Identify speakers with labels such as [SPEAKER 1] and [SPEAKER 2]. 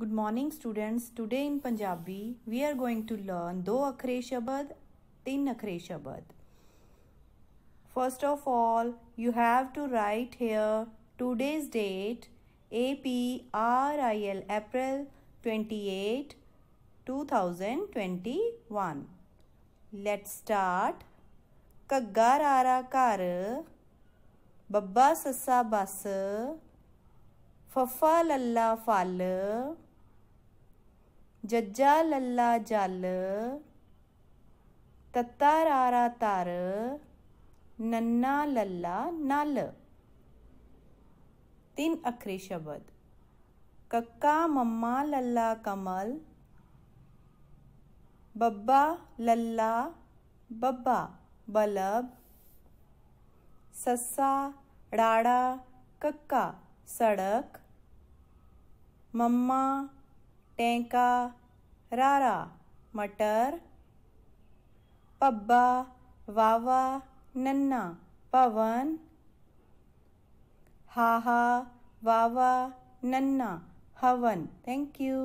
[SPEAKER 1] Good morning students. Today in Punjabi we are going to learn do akhre shabad, tin akhre shabad. First of all, you have to write here today's date A P R I L April 28 2021. Let's start. ਘੱਗਾ ਰਾਰਾ ਘਰ ਬੱਬਾ ਸੱਸਾ ਬਸ ਫੱਫਾ ਲੱਲਾ ਜੱਜਾ ਲੱਲਾ जल तत्ता रारा तर नन्ना ਲੱਲਾ नल तीन अखरे शब्द कक्का मम्मा लल्ला कमल बब्बा लल्ला बब्बा बलब सस्सा राड़ा कक्का सड़क मम्मा टेंका रारा मटर पब्बा वावा नन्ना पवन हाहा वावा नन्ना हवन थैंक यू